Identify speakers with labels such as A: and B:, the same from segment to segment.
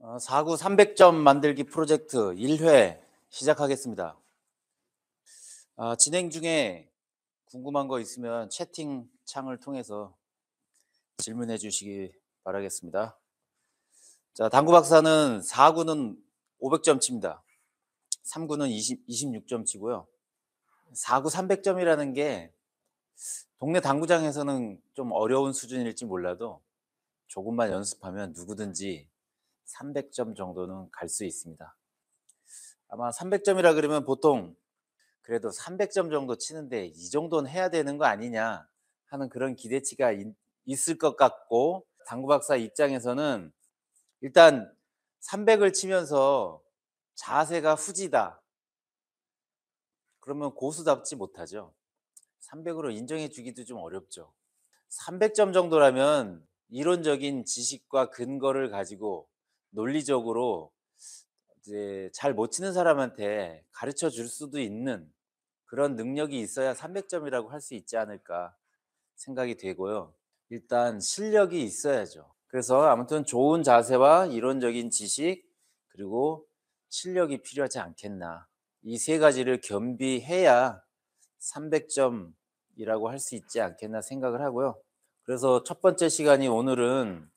A: 4구 어, 300점 만들기 프로젝트 1회 시작하겠습니다. 어, 진행 중에 궁금한 거 있으면 채팅 창을 통해서 질문해 주시기 바라겠습니다. 자, 당구 박사는 4구는 500점 칩니다. 3구는 20, 26점 치고요. 4구 300점이라는 게 동네 당구장에서는 좀 어려운 수준일지 몰라도 조금만 연습하면 누구든지 300점 정도는 갈 수 있습니다. 아마 300점이라 그러면 보통 그래도 300점 정도 치는데 이 정도는 해야 되는 거 아니냐 하는 그런 기대치가 있, 을것 같고 당구 박사 입장에서는 일단 300을 치면서 자세가 후지다. 그러면 고수답지 못하죠. 300으로 인정해 주기도 좀 어렵죠. 300점 정도라면 이론적인 지식과 근거를 가지고 논리적으로 이제 잘 못 치는 사람한테 가르쳐 줄 수도 있는 그런 능력이 있어야 300점이라고 할 수 있지 않을까 생각이 되고요. 일단 실력이 있어야죠. 그래서 아무튼 좋은 자세와 이론적인 지식 그리고 실력이 필요하지 않겠나. 이 세 가지를 겸비해야 300점이라고 할 수 있지 않겠나 생각을 하고요. 그래서 첫 번째 시간이 오늘은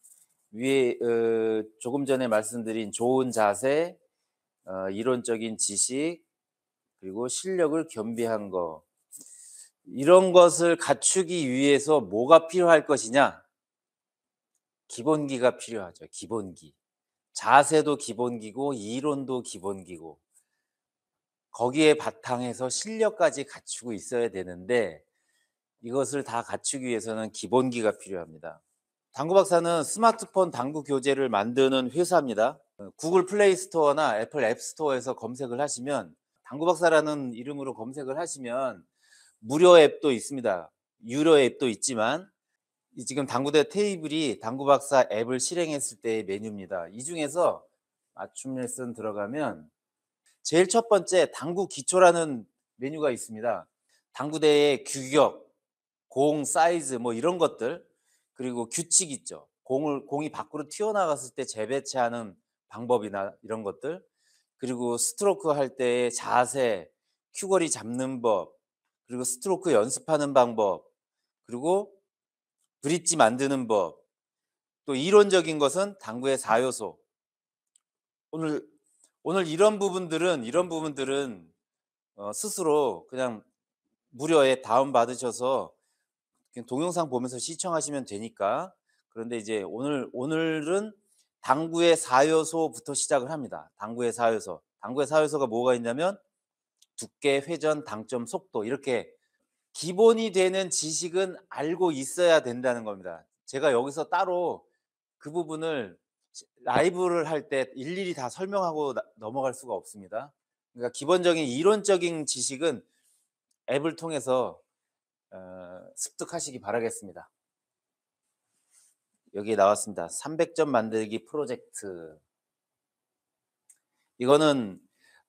A: 위에 어, 조금 전에 말씀드린 좋은 자세, 어, 이론적인 지식, 그리고 실력을 겸비한 것 이런 것을 갖추기 위해서 뭐가 필요할 것이냐? 기본기가 필요하죠. 기본기. 자세도 기본기고 이론도 기본기고 거기에 바탕에서 실력까지 갖추고 있어야 되는데 이것을 다 갖추기 위해서는 기본기가 필요합니다. 당구 박사는 스마트폰 당구 교재를 만드는 회사입니다. 구글 플레이 스토어나 애플 앱 스토어에서 검색을 하시면 당구 박사라는 이름으로 검색을 하시면 무료 앱도 있습니다. 유료 앱도 있지만 지금 당구대 테이블이 당구 박사 앱을 실행했을 때의 메뉴입니다. 이 중에서 맞춤 레슨 들어가면 제일 첫 번째 당구 기초라는 메뉴가 있습니다. 당구대의 규격, 공 사이즈 뭐 이런 것들 그리고 규칙 있죠. 공을 공이 밖으로 튀어나갔을 때 재배치하는 방법이나 이런 것들 그리고 스트로크 할 때의 자세, 큐거리 잡는 법, 그리고 스트로크 연습하는 방법, 그리고 브릿지 만드는 법. 또 이론적인 것은 당구의 4요소. 오늘 오늘 이런 부분들은 이런 부분들은 어, 스스로 그냥 무료에 다운 받으셔서 동영상 보면서 시청하시면 되니까 그런데 이제 오늘 오늘은 당구의 사요소부터 시작을 합니다. 당구의 사요소 당구의 사요소가 뭐가 있냐면 두께, 회전, 당점, 속도 이렇게 기본이 되는 지식은 알고 있어야 된다는 겁니다. 제가 여기서 따로 그 부분을 라이브를 할 때 일일이 다 설명하고 넘어갈 수가 없습니다. 그러니까 기본적인 이론적인 지식은 앱을 통해서 어, 습득하시기 바라겠습니다. 여기 나왔습니다. 300점 만들기 프로젝트. 이거는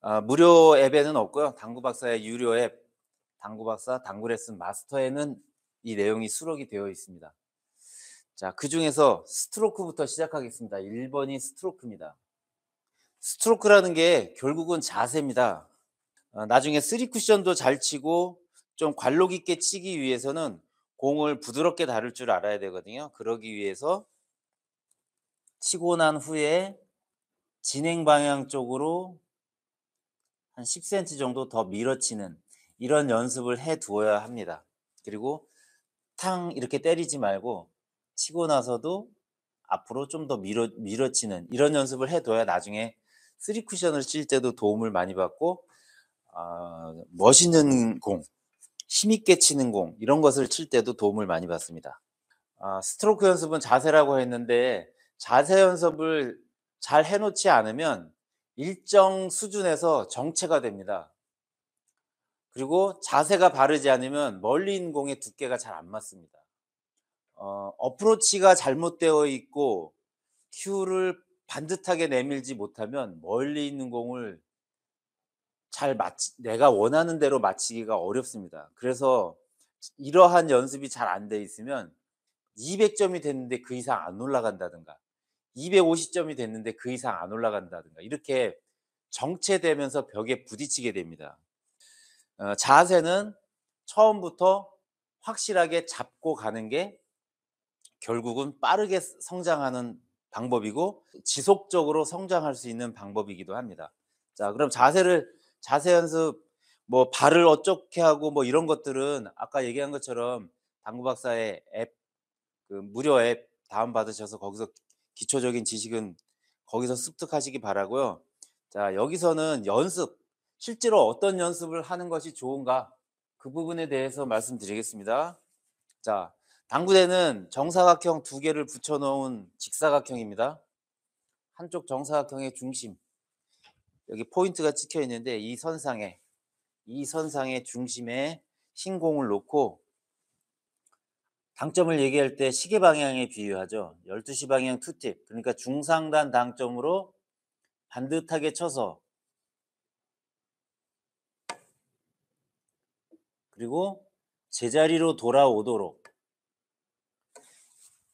A: 어, 무료 앱에는 없고요. 당구박사의 유료 앱, 당구박사 당구레슨 마스터에는 이 내용이 수록이 되어 있습니다. 자, 그 중에서 스트로크부터 시작하겠습니다. 1번이 스트로크입니다. 스트로크라는 게 결국은 자세입니다. 어, 나중에 쓰 쿠션도 잘 치고 좀 관록 있게 치기 위해서는 공을 부드럽게 다룰 줄 알아야 되거든요. 그러기 위해서 치고 난 후에 진행 방향 쪽으로 한 10cm 정도 더 밀어치는 이런 연습을 해 두어야 합니다. 그리고 탕 이렇게 때리지 말고 치고 나서도 앞으로 좀 더 밀어, 밀어치는 이런 연습을 해둬야 나중에 쓰리 쿠션을 칠 때도 도움을 많이 받고 어, 멋있는 공 힘있게 치는 공 이런 것을 칠 때도 도움을 많이 받습니다. 아, 스트로크 연습은 자세라고 했는데 자세 연습을 잘 해놓지 않으면 일정 수준에서 정체가 됩니다. 그리고 자세가 바르지 않으면 멀리 있는 공의 두께가 잘 안 맞습니다. 어, 어프로치가 잘못되어 있고 큐를 반듯하게 내밀지 못하면 멀리 있는 공을 잘 마치 내가 원하는 대로 마치기가 어렵습니다. 그래서 이러한 연습이 잘 안 돼 있으면 200점이 됐는데 그 이상 안 올라간다든가 250점이 됐는데 그 이상 안 올라간다든가 이렇게 정체되면서 벽에 부딪히게 됩니다. 어, 자세는 처음부터 확실하게 잡고 가는 게 결국은 빠르게 성장하는 방법이고 지속적으로 성장할 수 있는 방법이기도 합니다. 자, 그럼 자세를 자세 연습 뭐 발을 어떻게 하고 뭐 이런 것들은 아까 얘기한 것처럼 당구 박사의 앱, 그 무료 앱 다운 받으셔서 거기서 기초적인 지식은 거기서 습득하시기 바라고요. 자 여기서는 연습 실제로 어떤 연습을 하는 것이 좋은가 그 부분에 대해서 말씀드리겠습니다. 자 당구대는 정사각형 두 개를 붙여놓은 직사각형입니다. 한쪽 정사각형의 중심, 여기 포인트가 찍혀 있는데 이 선상에 이 선상의 중심에 신공을 놓고 당점을 얘기할 때 시계 방향에 비유하죠. 12시 방향 투팁. 그러니까 중상단 당점으로 반듯하게 쳐서 그리고 제자리로 돌아오도록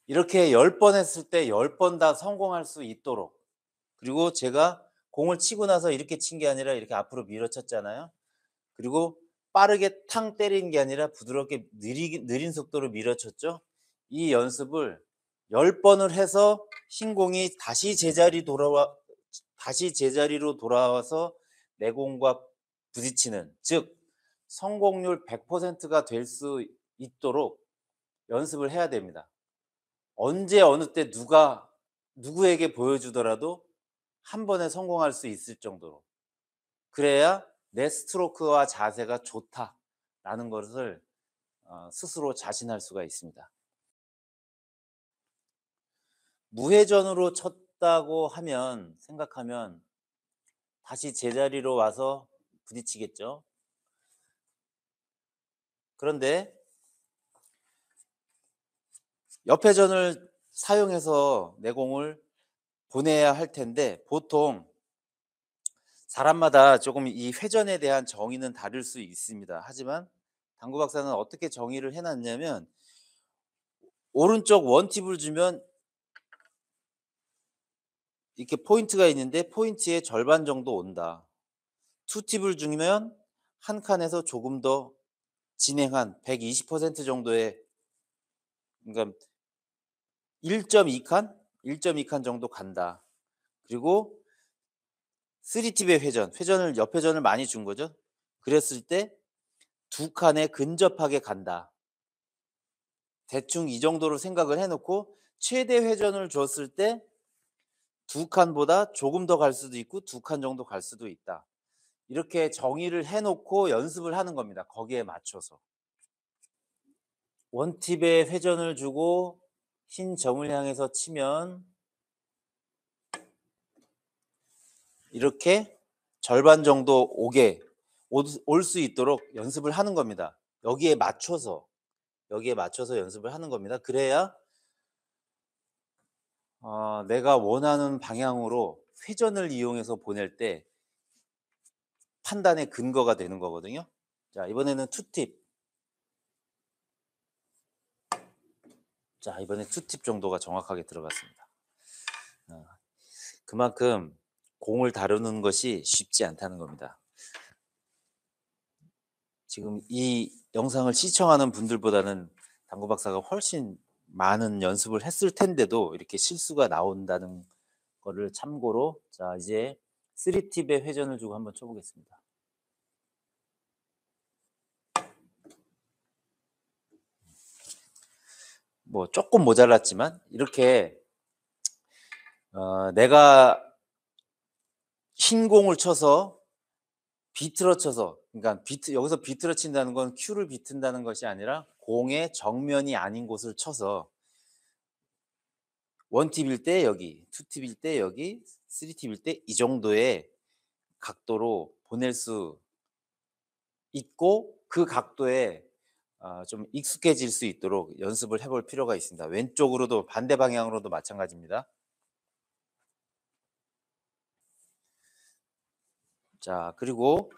A: 이렇게 10번 했을 때 10번 다 성공할 수 있도록 그리고 제가 공을 치고 나서 이렇게 친 게 아니라 이렇게 앞으로 밀어쳤잖아요. 그리고 빠르게 탕 때린 게 아니라 부드럽게 느리, 느린 속도로 밀어쳤죠. 이 연습을 10번을 해서 흰공이 다시 제자리 돌아와 다시 제자리로 돌아와서 내공과 부딪히는 즉 성공률 100%가 될 수 있도록 연습을 해야 됩니다. 언제 어느 때 누가 누구에게 보여주더라도 한 번에 성공할 수 있을 정도로 그래야 내 스트로크와 자세가 좋다라는 것을 어, 스스로 자신할 수가 있습니다. 무회전으로 쳤다고 하면 생각하면 다시 제자리로 와서 부딪히겠죠. 그런데 옆회전을 사용해서 내 공을 보내야 할 텐데 보통 사람마다 조금 이 회전에 대한 정의는 다를 수 있습니다. 하지만 당구 박사는 어떻게 정의를 해놨냐면 오른쪽 원팁을 주면 이렇게 포인트가 있는데 포인트의 절반 정도 온다. 투팁을 주면 한 칸에서 조금 더 진행한 120% 정도의 그러니까 1.2칸 1.2칸 정도 간다. 그리고 3팁의 회전, 회전을 옆회전을 많이 준 거죠. 그랬을 때 두 칸에 근접하게 간다. 대충 이 정도로 생각을 해놓고 최대 회전을 줬을 때 두 칸보다 조금 더 갈 수도 있고 두 칸 정도 갈 수도 있다. 이렇게 정의를 해놓고 연습을 하는 겁니다. 거기에 맞춰서. 원팁에 회전을 주고 흰 점을 향해서 치면 이렇게 절반 정도 오게 올 수 있도록 연습을 하는 겁니다. 여기에 맞춰서 여기에 맞춰서 연습을 하는 겁니다. 그래야 어, 내가 원하는 방향으로 회전을 이용해서 보낼 때 판단의 근거가 되는 거거든요. 자 이번에는 투팁 자 이번에 두팁 정도가 정확하게 들어갔습니다. 어, 그만큼 공을 다루는 것이 쉽지 않다는 겁니다. 지금 이 영상을 시청하는 분들보다는 당구 박사가 훨씬 많은 연습을 했을 텐데도 이렇게 실수가 나온다는 거를 참고로 자 이제 3팁의 회전을 주고 한번 쳐보겠습니다. 뭐 조금 모자랐지만 이렇게 어, 내가 신공을 쳐서 비틀어 쳐서 그러니까 비트 여기서 비틀어 친다는 건 큐를 비튼다는 것이 아니라 공의 정면이 아닌 곳을 쳐서 원팁일 때 여기, 투팁일 때 여기, 쓰리팁일 때 이 정도의 각도로 보낼 수 있고 그 각도에 아, 좀 익숙해질 수 있도록 연습을 해볼 필요가 있습니다. 왼쪽으로도 반대 방향으로도 마찬가지입니다. 자, 그리고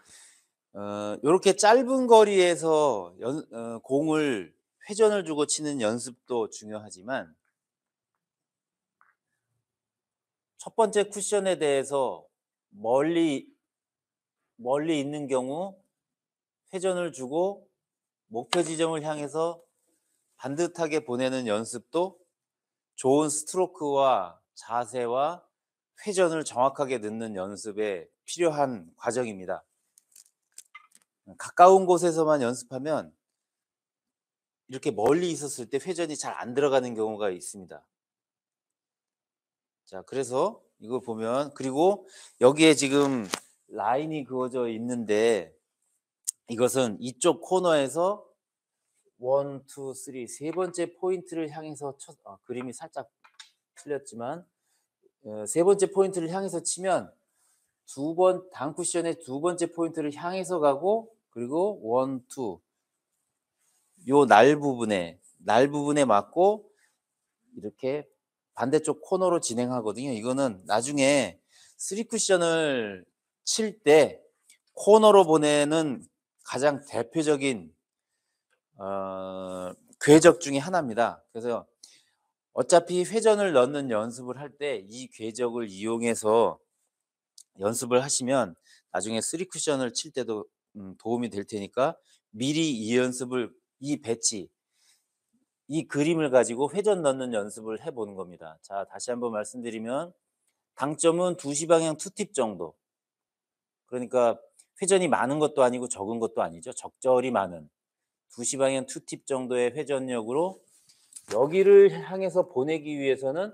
A: 어, 이렇게 짧은 거리에서 연, 어, 공을 회전을 주고 치는 연습도 중요하지만 첫 번째 쿠션에 대해서 멀리 멀리 있는 경우 회전을 주고 목표 지점을 향해서 반듯하게 보내는 연습도 좋은 스트로크와 자세와 회전을 정확하게 넣는 연습에 필요한 과정입니다. 가까운 곳에서만 연습하면 이렇게 멀리 있었을 때 회전이 잘 안 들어가는 경우가 있습니다. 자, 그래서 이걸 보면 그리고 여기에 지금 라인이 그어져 있는데 이것은 이쪽 코너에서 원, 투, 쓰리 세 번째 포인트를 향해서 쳐, 어, 그림이 살짝 틀렸지만 어, 세 번째 포인트를 향해서 치면 두번 단쿠션의 두 번째 포인트를 향해서 가고 그리고 원, 투 요 날 부분에 날 부분에 맞고 이렇게 반대쪽 코너로 진행하거든요. 이거는 나중에 쓰리 쿠션을 칠 때 코너로 보내는 가장 대표적인 어, 궤적 중에 하나입니다. 그래서 어차피 회전을 넣는 연습을 할 때 이 궤적을 이용해서 연습을 하시면 나중에 쓰리 쿠션을 칠 때도 음, 도움이 될 테니까 미리 이 연습을 이 배치 이 그림을 가지고 회전 넣는 연습을 해보는 겁니다. 자 다시 한번 말씀드리면 당점은 두시 방향 투팁 정도 그러니까 회전이 많은 것도 아니고 적은 것도 아니죠. 적절히 많은 2시 방향 2팁 정도의 회전력으로 여기를 향해서 보내기 위해서는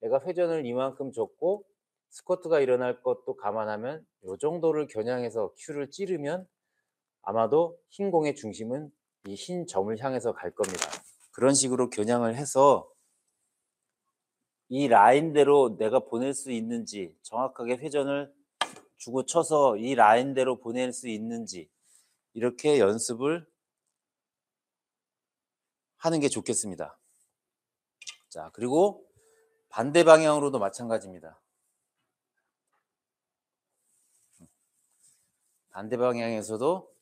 A: 내가 회전을 이만큼 줬고 스쿼트가 일어날 것도 감안하면 이 정도를 겨냥해서 큐를 찌르면 아마도 흰 공의 중심은 이 흰 점을 향해서 갈 겁니다. 그런 식으로 겨냥을 해서 이 라인대로 내가 보낼 수 있는지 정확하게 회전을 주고 쳐서 이 라인대로 보낼 수 있는지 이렇게 연습을 하는 게 좋겠습니다. 자, 그리고 반대 방향으로도 마찬가지입니다. 반대 방향에서도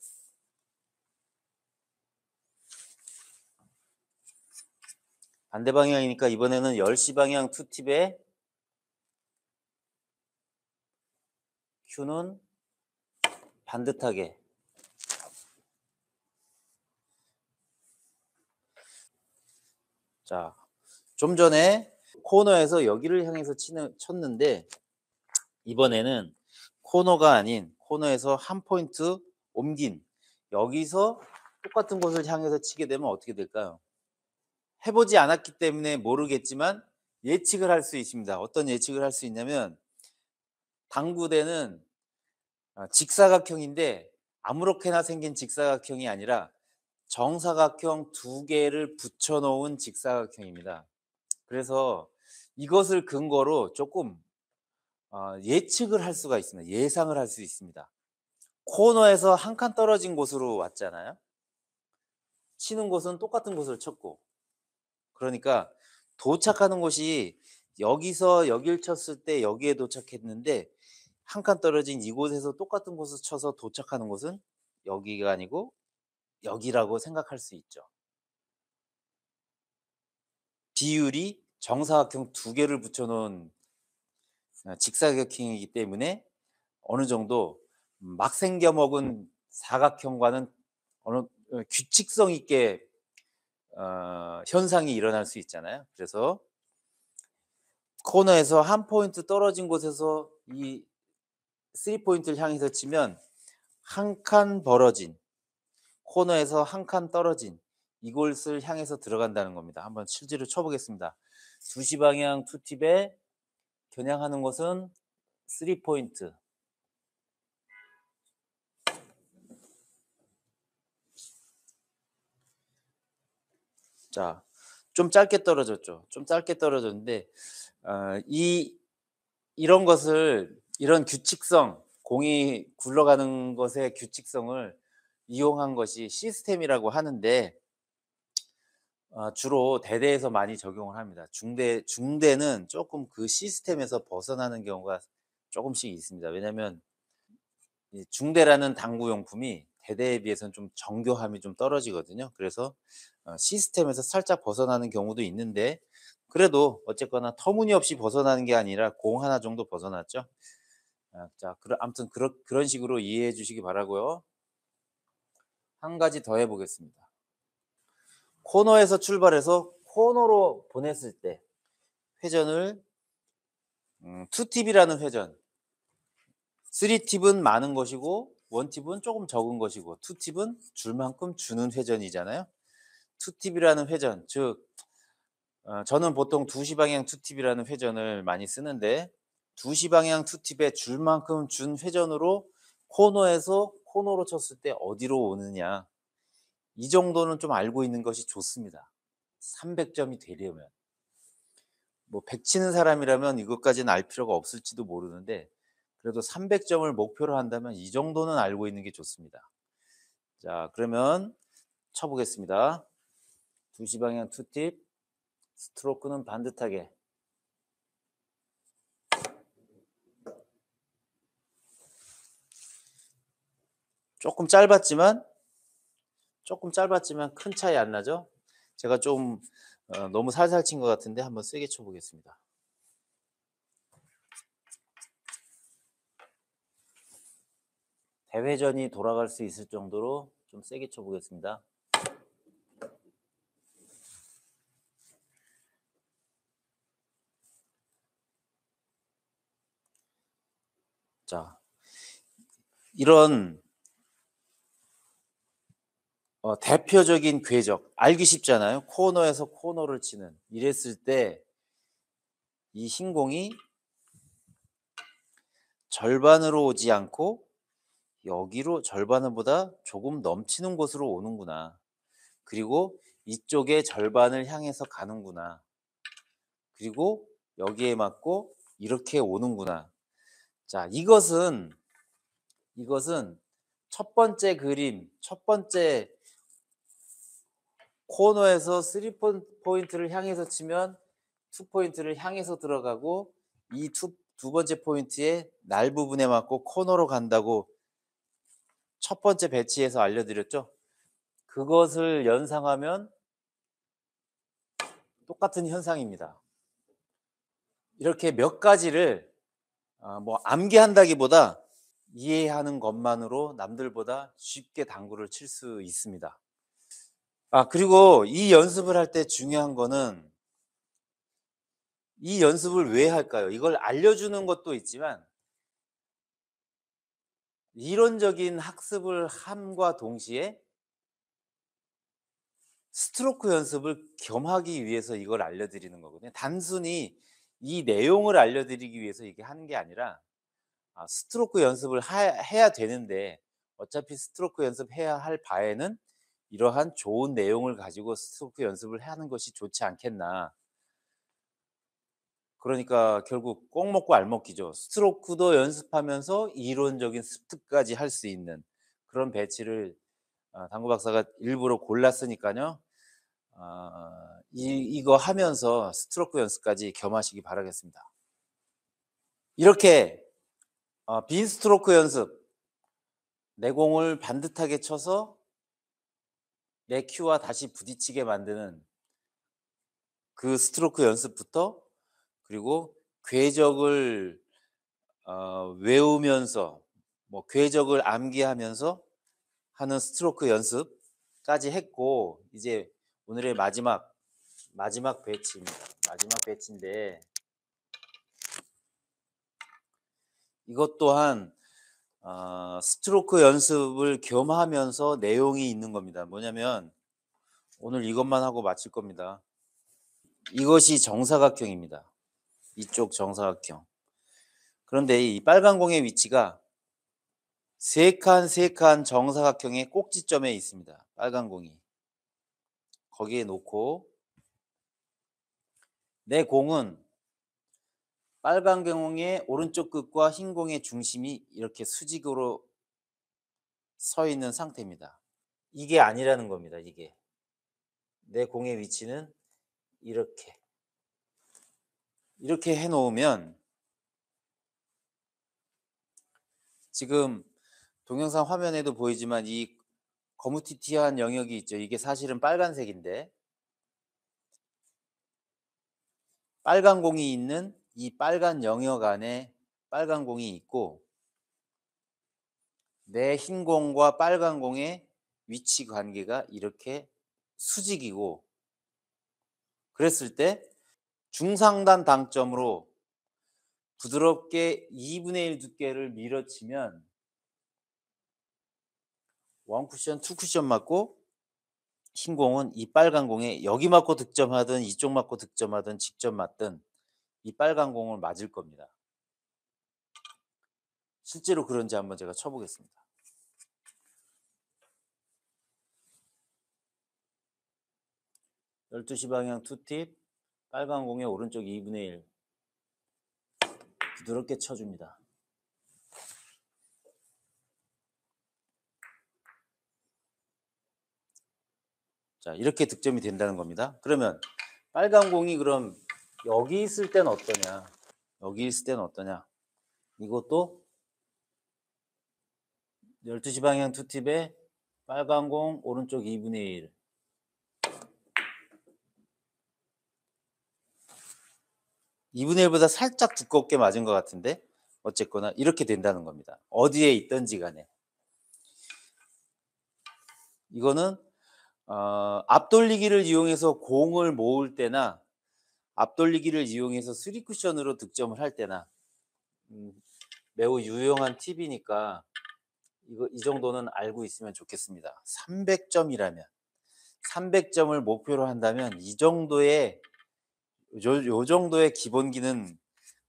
A: 반대 방향이니까 이번에는 10시 방향 투팁에 Q는 반듯하게 자, 좀 전에 코너에서 여기를 향해서 치는, 쳤는데 이번에는 코너가 아닌 코너에서 한 포인트 옮긴 여기서 똑같은 곳을 향해서 치게 되면 어떻게 될까요? 해보지 않았기 때문에 모르겠지만 예측을 할 수 있습니다. 어떤 예측을 할 수 있냐면 당구대는 아, 직사각형인데 아무렇게나 생긴 직사각형이 아니라 정사각형 두 개를 붙여놓은 직사각형입니다. 그래서 이것을 근거로 조금 어, 예측을 할 수가 있습니다. 예상을 할 수 있습니다. 코너에서 한 칸 떨어진 곳으로 왔잖아요. 치는 곳은 똑같은 곳을 쳤고. 그러니까 도착하는 곳이 여기서 여길 쳤을 때 여기에 도착했는데 한칸 떨어진 이곳에서 똑같은 곳을 쳐서 도착하는 곳은 여기가 아니고 여기라고 생각할 수 있죠. 비율이 정사각형 두 개를 붙여놓은 어, 직사각형이기 때문에 어느 정도 막 생겨먹은 사각형과는 어느 어, 규칙성 있게 어, 현상이 일어날 수 있잖아요. 그래서 코너에서 한 포인트 떨어진 곳에서 이 3포인트를 향해서 치면 한 칸 벌어진 코너에서 한 칸 떨어진 이골을 향해서 들어간다는 겁니다. 한번 실제로 쳐보겠습니다. 2시 방향 투팁에 겨냥하는 것은 3포인트. 자, 좀 짧게 떨어졌죠. 좀 짧게 떨어졌는데 어, 이 이런 것을 이런 규칙성, 공이 굴러가는 것의 규칙성을 이용한 것이 시스템이라고 하는데 어, 주로 대대에서 많이 적용을 합니다. 중대 중대는 조금 그 시스템에서 벗어나는 경우가 조금씩 있습니다. 왜냐하면 중대라는 당구 용품이 대대에 비해서는 좀 정교함이 좀 떨어지거든요. 그래서 어, 시스템에서 살짝 벗어나는 경우도 있는데 그래도 어쨌거나 터무니없이 벗어나는 게 아니라 공 하나 정도 벗어났죠. 아, 자, 그런 아무튼 그런 그런 식으로 이해해 주시기 바라고요. 한 가지 더 해보겠습니다. 코너에서 출발해서 코너로 보냈을 때 회전을 음, 2팁이라는 회전 3팁은 많은 것이고 1팁은 조금 적은 것이고 2팁은 줄 만큼 주는 회전이잖아요 2팁이라는 회전 즉 어, 저는 보통 2시 방향 2팁이라는 회전을 많이 쓰는데 2시 방향 투팁에 줄 만큼 준 회전으로 코너에서 코너로 쳤을 때 어디로 오느냐. 이 정도는 좀 알고 있는 것이 좋습니다. 300점이 되려면. 뭐100 치는 사람이라면 이것까지는 알 필요가 없을지도 모르는데 그래도 300점을 목표로 한다면 이 정도는 알고 있는 게 좋습니다. 자, 그러면 쳐보겠습니다. 2시 방향 투팁, 스트로크는 반듯하게 조금 짧았지만 조금 짧았지만 큰 차이 안 나죠? 제가 좀 어, 너무 살살 친 것 같은데 한번 세게 쳐보겠습니다. 대회전이 돌아갈 수 있을 정도로 좀 세게 쳐보겠습니다. 자, 이런 어, 대표적인 궤적 알기 쉽잖아요. 코너에서 코너를 치는 이랬을 때 이 흰공이 절반으로 오지 않고 여기로 절반보다 조금 넘치는 곳으로 오는구나. 그리고 이쪽에 절반을 향해서 가는구나. 그리고 여기에 맞고 이렇게 오는구나. 자, 이것은 이것은 첫 번째 그림, 첫 번째 코너에서 3포인트를 향해서 치면 2포인트를 향해서 들어가고 이 두 번째 포인트의 날 부분에 맞고 코너로 간다고 첫 번째 배치에서 알려드렸죠. 그것을 연상하면 똑같은 현상입니다. 이렇게 몇 가지를 어, 뭐 암기한다기보다 이해하는 것만으로 남들보다 쉽게 당구를 칠 수 있습니다. 아, 그리고 이 연습을 할 때 중요한 거는 이 연습을 왜 할까요? 이걸 알려주는 것도 있지만 이론적인 학습을 함과 동시에 스트로크 연습을 겸하기 위해서 이걸 알려드리는 거거든요. 단순히 이 내용을 알려드리기 위해서 이게 하는 게 아니라 아, 스트로크 연습을 해야 되는데 어차피 스트로크 연습해야 할 바에는 이러한 좋은 내용을 가지고 스토크 연습을 하는 것이 좋지 않겠나. 그러니까 결국 꼭 먹고 알 먹기죠. 스트로크도 연습하면서 이론적인 습득까지 할 수 있는 그런 배치를 아, 당구 박사가 일부러 골랐으니까요. 어, 이, 이거 하면서 스트로크 연습까지 겸하시기 바라겠습니다. 이렇게 어, 빈 스트로크 연습, 내공을 반듯하게 쳐서 내 큐와 다시 부딪히게 만드는 그 스트로크 연습부터 그리고 궤적을 어, 외우면서 뭐 궤적을 암기하면서 하는 스트로크 연습까지 했고 이제 오늘의 마지막 마지막 배치입니다. 마지막 배치인데 이것 또한 아, 스트로크 연습을 겸하면서 내용이 있는 겁니다. 뭐냐면 오늘 이것만 하고 마칠 겁니다. 이것이 정사각형입니다. 이쪽 정사각형. 그런데 이 빨간 공의 위치가 세칸세 칸 정사각형의 꼭지점에 있습니다. 빨간 공이. 거기에 놓고 내 공은 빨간 경 공의 오른쪽 끝과 흰 공의 중심이 이렇게 수직으로 서 있는 상태입니다. 이게 아니라는 겁니다. 이게 내 공의 위치는 이렇게 이렇게 해 놓으면 지금 동영상 화면에도 보이지만 이 거무튀튀한 영역이 있죠. 이게 사실은 빨간색인데 빨간 공이 있는 이 빨간 영역 안에 빨간 공이 있고 내 흰 공과 빨간 공의 위치 관계가 이렇게 수직이고 그랬을 때 중상단 당점으로 부드럽게 2분의 1 두께를 밀어치면 원쿠션, 투쿠션 맞고 흰 공은 이 빨간 공에 여기 맞고 득점하든 이쪽 맞고 득점하든 직접 맞든 이 빨간 공을 맞을 겁니다. 실제로 그런지 한번 제가 쳐보겠습니다. 1 2시 방향 2팁 빨간 공의 오른쪽 2분의 1. 부드럽게 쳐줍니다. 자, 이렇게 득점이 된다는 겁니다. 그러면 빨간 공이 그럼 여기 있을 땐 어떠냐? 여기 있을 땐 어떠냐? 이것도 12시 방향 투팁에 빨간 공 오른쪽 2분의 1 2분의 1보다 살짝 두껍게 맞은 것 같은데 어쨌거나 이렇게 된다는 겁니다. 어디에 있던지 간에 이거는 어, 앞돌리기를 이용해서 공을 모을 때나 앞돌리기를 이용해서 리쿠션으로 득점을 할 때나 음, 매우 유용한 팁이니까 이거 이 정도는 알고 있으면 좋겠습니다. 300점이라면 300점을 목표로 한다면 이 정도의 요, 요 정도의 기본기는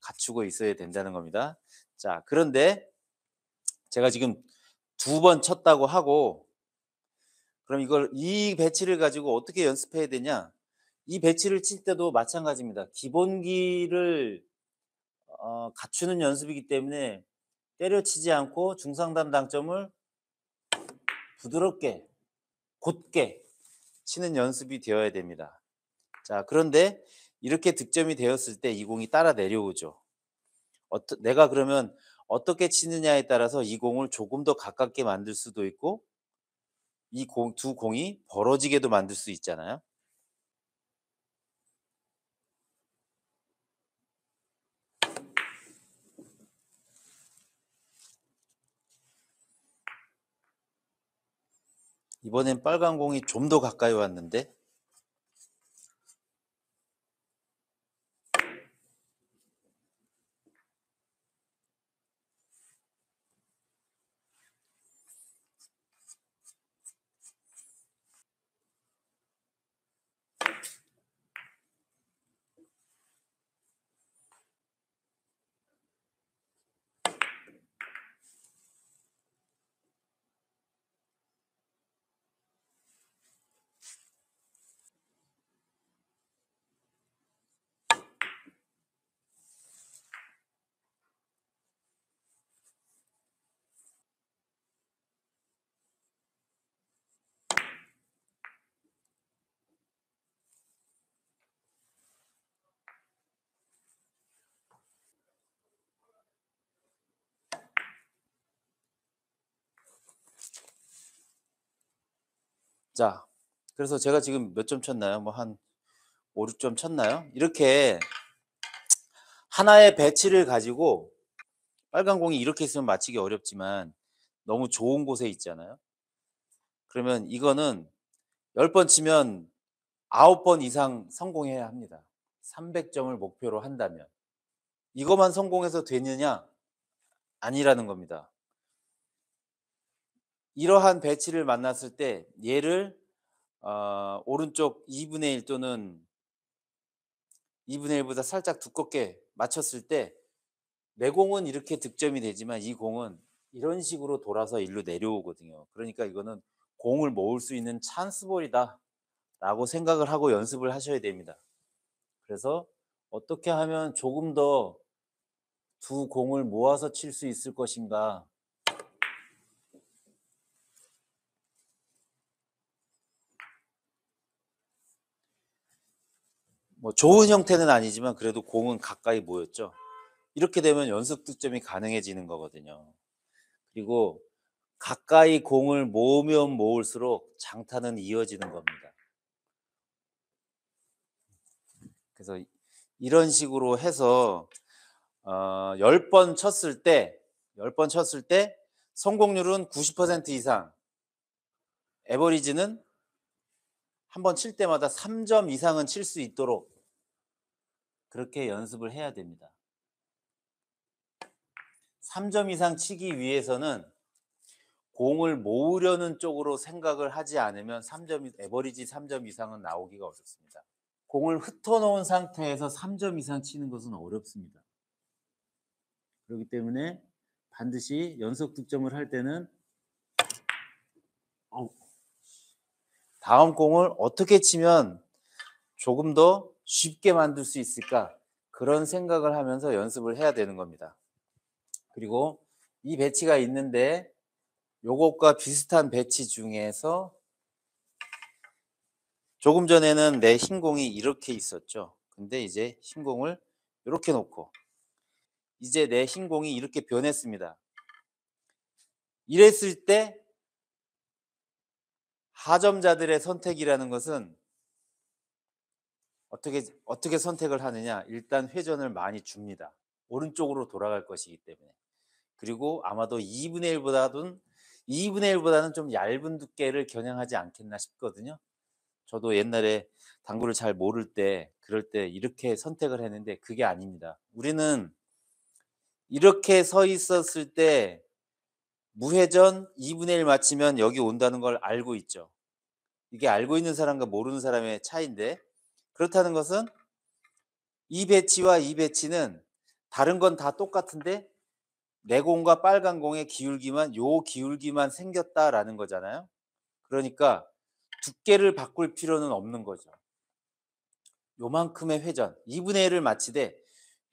A: 갖추고 있어야 된다는 겁니다. 자, 그런데 제가 지금 두 번 쳤다고 하고 그럼 이걸 이 배치를 가지고 어떻게 연습해야 되냐? 이 배치를 칠 때도 마찬가지입니다. 기본기를 어, 갖추는 연습이기 때문에 때려치지 않고 중상단 당점을 부드럽게 곧게 치는 연습이 되어야 됩니다. 자, 그런데 이렇게 득점이 되었을 때 이 공이 따라 내려오죠. 어떠, 내가 그러면 어떻게 치느냐에 따라서 이 공을 조금 더 가깝게 만들 수도 있고 이 공, 두 공이 벌어지게도 만들 수 있잖아요. 이번엔 빨간 공이 좀 더 가까이 왔는데 자, 그래서 제가 지금 몇 점 쳤나요? 뭐 한 5, 6점 쳤나요? 이렇게 하나의 배치를 가지고 빨간 공이 이렇게 있으면 맞히기 어렵지만 너무 좋은 곳에 있잖아요. 그러면 이거는 10번 치면 9번 이상 성공해야 합니다. 300점을 목표로 한다면. 이것만 성공해서 되느냐? 아니라는 겁니다. 이러한 배치를 만났을 때 얘를 어, 오른쪽 2분의 1 또는 2분의 1보다 살짝 두껍게 맞췄을 때내 공은 이렇게 득점이 되지만 이 공은 이런 식으로 돌아서 일로 내려오거든요. 그러니까 이거는 공을 모을 수 있는 찬스볼이다 라고 생각을 하고 연습을 하셔야 됩니다. 그래서 어떻게 하면 조금 더 두 공을 모아서 칠 수 있을 것인가 뭐 좋은 형태는 아니지만 그래도 공은 가까이 모였죠. 이렇게 되면 연속 득점이 가능해지는 거거든요. 그리고 가까이 공을 모으면 모을수록 장타는 이어지는 겁니다. 그래서 이런 식으로 해서 어, 10번 쳤을 때 10번 쳤을 때 성공률은 90% 이상 에버리지는 한 번 칠 때마다 3점 이상은 칠 수 있도록 그렇게 연습을 해야 됩니다. 3점 이상 치기 위해서는 공을 모으려는 쪽으로 생각을 하지 않으면 3점 에버리지 3점 이상은 나오기가 어렵습니다. 공을 흩어놓은 상태에서 3점 이상 치는 것은 어렵습니다. 그렇기 때문에 반드시 연속 득점을 할 때는 다음 공을 어떻게 치면 조금 더 쉽게 만들 수 있을까? 그런 생각을 하면서 연습을 해야 되는 겁니다. 그리고 이 배치가 있는데 요것과 비슷한 배치 중에서 조금 전에는 내 흰공이 이렇게 있었죠. 근데 이제 흰공을 이렇게 놓고 이제 내 흰공이 이렇게 변했습니다. 이랬을 때 하점자들의 선택이라는 것은 어떻게 어떻게 선택을 하느냐? 일단 회전을 많이 줍니다. 오른쪽으로 돌아갈 것이기 때문에. 그리고 아마도 2분의 1보다는 2분의 1보다는 좀 얇은 두께를 겨냥하지 않겠나 싶거든요. 저도 옛날에 당구를 잘 모를 때 그럴 때 이렇게 선택을 했는데 그게 아닙니다. 우리는 이렇게 서 있었을 때 무회전 2분의 1 맞추면 여기 온다는 걸 알고 있죠. 이게 알고 있는 사람과 모르는 사람의 차이인데 그렇다는 것은 이 배치와 이 배치는 다른 건 다 똑같은데 내공과 빨간 공의 기울기만 요 기울기만 생겼다라는 거잖아요. 그러니까 두께를 바꿀 필요는 없는 거죠. 요만큼의 회전, 2분의 1을 마치되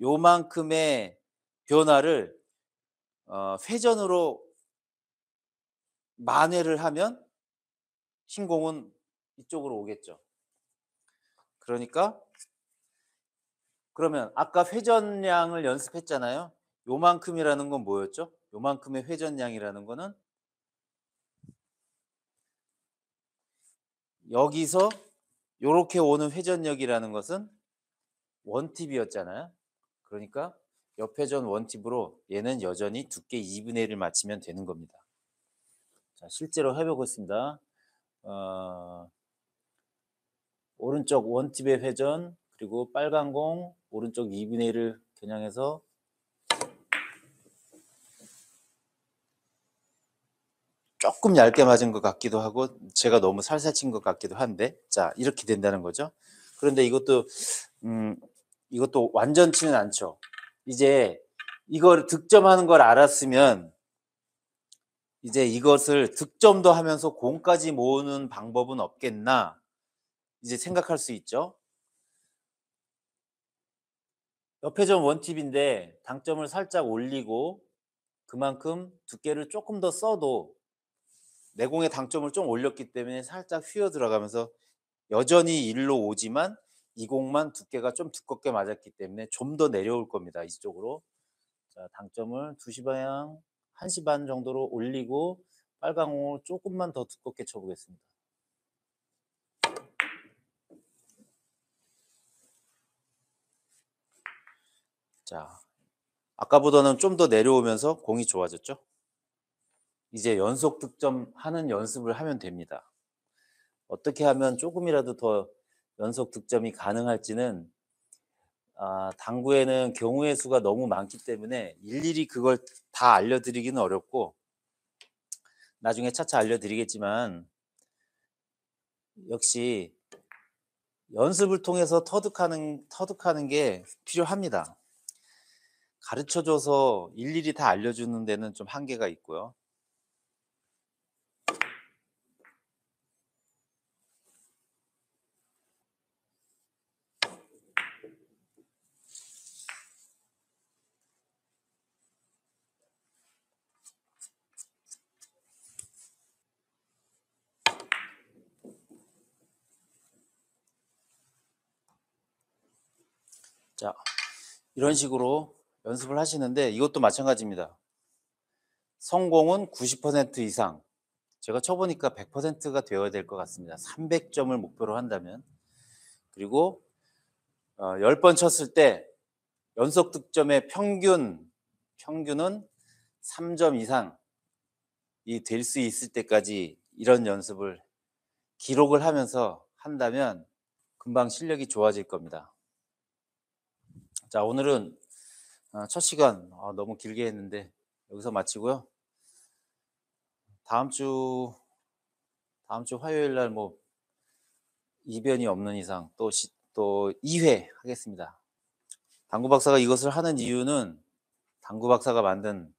A: 요만큼의 변화를 어, 회전으로 만회를 하면 신 공은 이쪽으로 오겠죠. 그러니까 그러면 아까 회전량을 연습했잖아요. 요만큼이라는 건 뭐였죠? 요만큼의 회전량이라는 거는 여기서 요렇게 오는 회전력이라는 것은 원팁이었잖아요. 그러니까 옆회전 원팁으로 얘는 여전히 두께 2분의 1을 맞추면 되는 겁니다. 자, 실제로 해보겠습니다. 어... 오른쪽 원팁의 회전 그리고 빨간 공 오른쪽 2분의 1을 겨냥해서 조금 얇게 맞은 것 같기도 하고 제가 너무 살살 친 것 같기도 한데 자 이렇게 된다는 거죠 그런데 이것도 음 이것도 완전치는 않죠 이제 이걸 득점하는 걸 알았으면 이제 이것을 득점도 하면서 공까지 모으는 방법은 없겠나 이제 생각할 수 있죠. 옆에 점 원팁인데 당점을 살짝 올리고 그만큼 두께를 조금 더 써도 내공의 당점을 좀 올렸기 때문에 살짝 휘어 들어가면서 여전히 일로 오지만 이 공만 두께가 좀 두껍게 맞았기 때문에 좀 더 내려올 겁니다. 이쪽으로. 자, 당점을 2시 방향, 1시 반 정도로 올리고 빨강 공을 조금만 더 두껍게 쳐보겠습니다. 자, 아까보다는 좀 더 내려오면서 공이 좋아졌죠? 이제 연속 득점하는 연습을 하면 됩니다. 어떻게 하면 조금이라도 더 연속 득점이 가능할지는 아, 당구에는 경우의 수가 너무 많기 때문에 일일이 그걸 다 알려드리기는 어렵고 나중에 차차 알려드리겠지만 역시 연습을 통해서 터득하는 터득하는 게 필요합니다. 가르쳐줘서 일일이 다 알려주는 데는 좀 한계가 있고요. 자, 이런 식으로 연습을 하시는데 이것도 마찬가지입니다. 성공은 90% 이상, 제가 쳐보니까 100%가 되어야 될 것 같습니다. 300점을 목표로 한다면. 그리고 어, 10번 쳤을 때 연속 득점의 평균, 평균은 3점 이상이 될 수 있을 때까지 이런 연습을 기록을 하면서 한다면 금방 실력이 좋아질 겁니다. 자, 오늘은 아, 첫 시간 아, 너무 길게 했는데 여기서 마치고요. 다음 주 다음 주 화요일 날뭐 이변이 없는 이상 또또 2회 하겠습니다. 당구 박사가 이것을 하는 이유는 당구 박사가 만든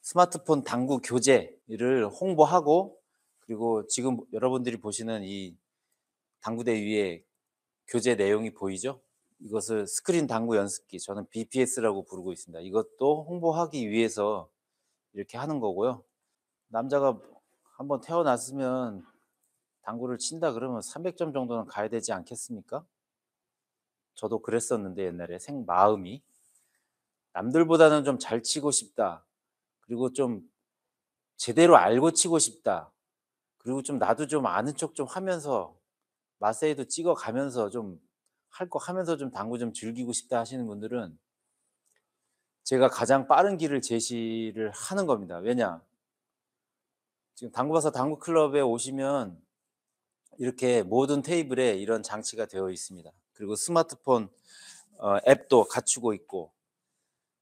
A: 스마트폰 당구 교재를 홍보하고 그리고 지금 여러분들이 보시는 이 당구대 위에 교재 내용이 보이죠? 이것을 스크린 당구 연습기, 저는 BPS라고 부르고 있습니다. 이것도 홍보하기 위해서 이렇게 하는 거고요. 남자가 한번 태어났으면 당구를 친다 그러면 300점 정도는 가야 되지 않겠습니까? 저도 그랬었는데 옛날에 생 마음이 남들보다는 좀 잘 치고 싶다. 그리고 좀 제대로 알고 치고 싶다. 그리고 좀 나도 좀 아는 척 좀 하면서 마세이도 찍어 가면서 좀 할거 하면서 좀 당구 좀 즐기고 싶다 하시는 분들은 제가 가장 빠른 길을 제시를 하는 겁니다. 왜냐? 지금 당구바사 당구 클럽에 오시면 이렇게 모든 테이블에 이런 장치가 되어 있습니다. 그리고 스마트폰 어, 앱도 갖추고 있고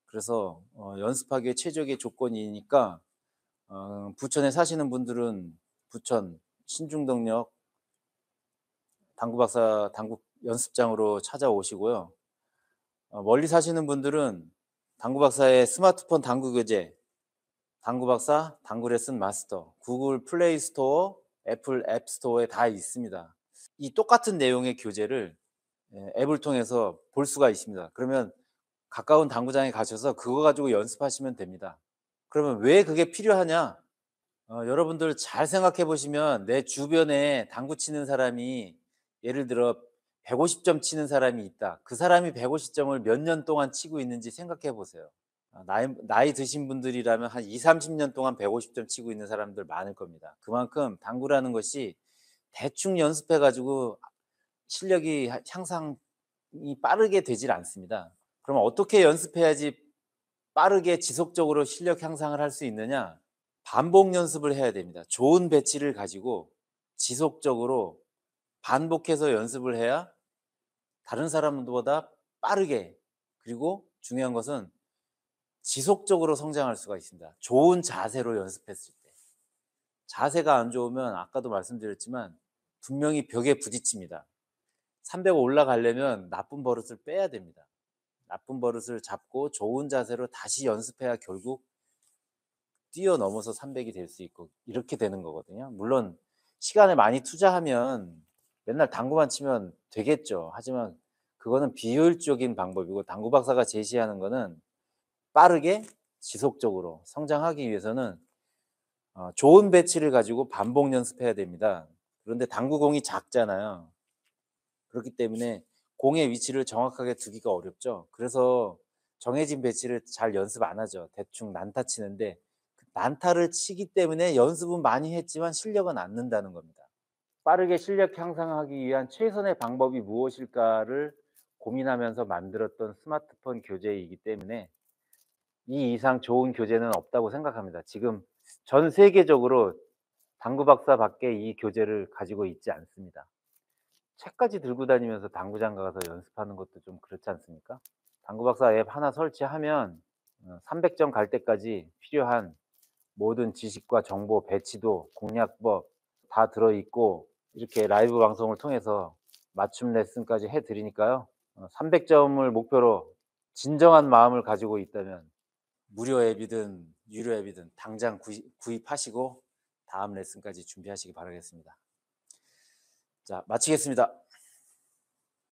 A: 그래서 어, 연습하기에 최적의 조건이니까 어, 부천에 사시는 분들은 부천 신중동역 당구박사 당구 연습장으로 찾아오시고요. 어, 멀리 사시는 분들은 당구 박사의 스마트폰 당구 교재, 당구 박사 당구 레슨 마스터, 구글 플레이 스토어, 애플 앱 스토어에 다 있습니다. 이 똑같은 내용의 교재를 예, 앱을 통해서 볼 수가 있습니다. 그러면 가까운 당구장에 가셔서 그거 가지고 연습하시면 됩니다. 그러면 왜 그게 필요하냐? 어, 여러분들 잘 생각해 보시면 내 주변에 당구 치는 사람이 예를 들어 150점 치는 사람이 있다. 그 사람이 150점을 몇 년 동안 치고 있는지 생각해 보세요. 어, 나이, 나이 드신 분들이라면 한 2, 30년 동안 150점 치고 있는 사람들 많을 겁니다. 그만큼 당구라는 것이 대충 연습해 가지고 실력이 향상이 빠르게 되질 않습니다. 그럼 어떻게 연습해야지 빠르게 지속적으로 실력 향상을 할 수 있느냐? 반복 연습을 해야 됩니다. 좋은 배치를 가지고 지속적으로 반복해서 연습을 해야 다른 사람들보다 빠르게 그리고 중요한 것은 지속적으로 성장할 수가 있습니다. 좋은 자세로 연습했을 때. 자세가 안 좋으면 아까도 말씀드렸지만 분명히 벽에 부딪힙니다. 300 올라가려면 나쁜 버릇을 빼야 됩니다. 나쁜 버릇을 잡고 좋은 자세로 다시 연습해야 결국 뛰어넘어서 300이 될 수 있고 이렇게 되는 거거든요. 물론 시간을 많이 투자하면 맨날 당구만 치면 되겠죠. 하지만 그거는 비효율적인 방법이고 당구 박사가 제시하는 거는 빠르게 지속적으로 성장하기 위해서는 어, 좋은 배치를 가지고 반복 연습해야 됩니다. 그런데 당구공이 작잖아요. 그렇기 때문에 공의 위치를 정확하게 두기가 어렵죠. 그래서 정해진 배치를 잘 연습 안 하죠. 대충 난타 치는데 난타를 치기 때문에 연습은 많이 했지만 실력은 안 는다는 겁니다. 빠르게 실력 향상하기 위한 최선의 방법이 무엇일까를 고민하면서 만들었던 스마트폰 교재이기 때문에 이 이상 좋은 교재는 없다고 생각합니다. 지금 전 세계적으로 당구 박사 밖에 이 교재를 가지고 있지 않습니다. 책까지 들고 다니면서 당구장 가서 연습하는 것도 좀 그렇지 않습니까? 당구 박사 앱 하나 설치하면 300점 어, 갈 때까지 필요한 모든 지식과 정보 배치도 공략법 다 들어있고 이렇게 라이브 방송을 통해서 맞춤 레슨까지 해드리니까요. 300점을 어, 목표로 진정한 마음을 가지고 있다면 무료 앱이든 유료 앱이든 당장 구입, 하시고 다음 레슨까지 준비하시기 바라겠습니다. 자, 마치겠습니다.